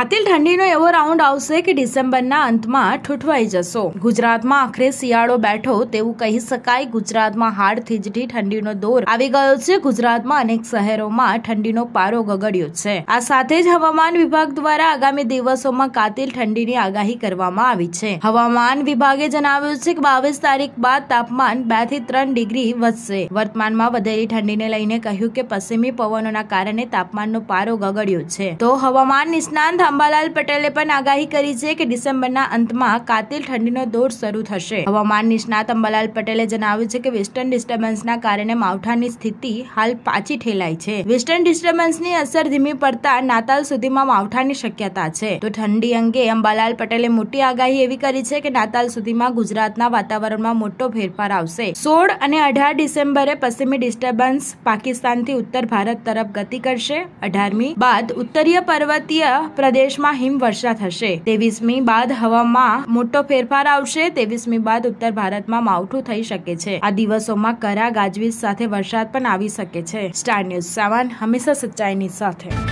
કાતિલ ઠંડીનો એવો રાઉન્ડ આવશે કે ડિસેમ્બરના અંતમાં ઠૂઠવાઈ જશો ગુજરાતમાં આખરે શિયાળો બેઠો તેવું કહી શકાય ગુજરાતમાં હાડ થીજડી ઠંડીનો દોર આવી ગયો છે ગુજરાતમાં અનેક શહેરોમાં ઠંડીનો પારો ગગડ્યો છે આ સાથે જ હવામાન વિભાગ દ્વારા આગામી દિવસોમાં કાતિલ ઠંડીની આગાહી કરવામાં આવી છે હવામાન વિભાગે જણાવ્યું છે કે બાવીસ તારીખ બાદ તાપમાન બે થી ત્રણ ડિગ્રી વધશે વર્તમાનમાં વધેલી ઠંડીને લઈને કહ્યું કે પશ્ચિમી પવનોના કારણે તાપમાનનો પારો ગગડ્યો છે તો હવામાન નિષ્ણાંત અંબાલાલ પટેલે પણ આગાહી કરી છે કે ડિસેમ્બરના અંતમાં કાતિલ ઠંડીનો દોર શરૂ થશે હવામાન નિષ્ણાત અંબાલાલ પટેલે જણાવ્યું છે કે વેસ્ટર્ન ડિસ્ટર્બન્સના કારણે માવઠાની સ્થિતિ હાલ પાછી ઠેલાઈ છે વેસ્ટર્ન ડિસ્ટર્બન્સની અસર ધીમી પડતા નાતાલ સુધીમાં માવઠાની શક્યતા છે તો ઠંડી અંગે અંબાલાલ પટેલે મોટી આગાહી એવી કરી છે કે નાતાલ સુધીમાં ગુજરાતના વાતાવરણમાં મોટો ફેરફાર આવશે સોળ અને અઢાર ડિસેમ્બરે પશ્ચિમી ડિસ્ટર્બન્સ પાકિસ્તાનથી ઉત્તર ભારત તરફ ગતિ કરશે અઢારમી બાદ ઉત્તરીય પર્વતીય પ્રદેશ દેશમાં હિમવર્ષા થશે ત્રેવીસમી બાદ હવામાં મોટો ફેરફાર આવશે ત્રેવીસમી બાદ ઉત્તર ભારતમાં માવઠું થઈ શકે છે આ દિવસોમાં કરા ગાજવીજ સાથે વરસાદ પણ આવી શકે છે સ્ટાર ન્યૂઝ સાવન હંમેશા સચ્ચાઈની સાથે